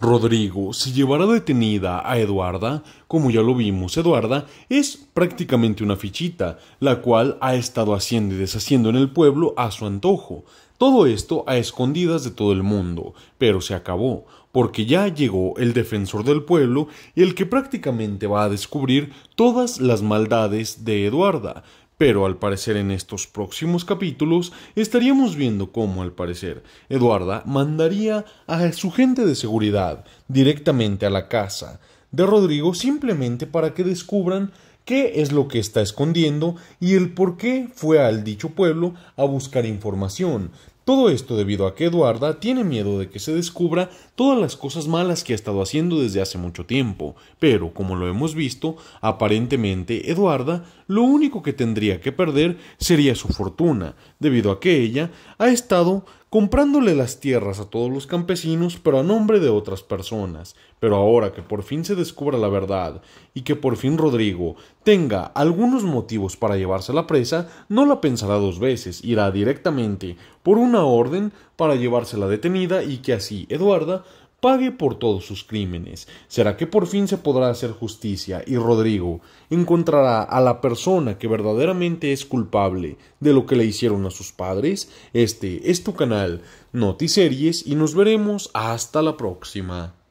Rodrigo se llevará detenida a Eduarda, como ya lo vimos, Eduarda es prácticamente una fichita, la cual ha estado haciendo y deshaciendo en el pueblo a su antojo. Todo esto a escondidas de todo el mundo, pero se acabó, porque ya llegó el defensor del pueblo y el que prácticamente va a descubrir todas las maldades de Eduarda. Pero al parecer en estos próximos capítulos estaríamos viendo cómo al parecer Eduarda mandaría a su gente de seguridad directamente a la casa de Rodrigo simplemente para que descubran qué es lo que está escondiendo y el por qué fue al dicho pueblo a buscar información, todo esto debido a que Eduarda tiene miedo de que se descubra todas las cosas malas que ha estado haciendo desde hace mucho tiempo, pero como lo hemos visto, aparentemente Eduarda lo único que tendría que perder sería su fortuna, debido a que ella ha estado comprándole las tierras a todos los campesinos, pero a nombre de otras personas. Pero ahora que por fin se descubra la verdad y que por fin Rodrigo tenga algunos motivos para llevarse la presa, no la pensará dos veces, irá directamente por una orden para llevársela detenida y que así Eduarda pague por todos sus crímenes. Será que por fin se podrá hacer justicia y Rodrigo encontrará a la persona que verdaderamente es culpable de lo que le hicieron a sus padres. Este es tu canal Notiseries y nos veremos hasta la próxima.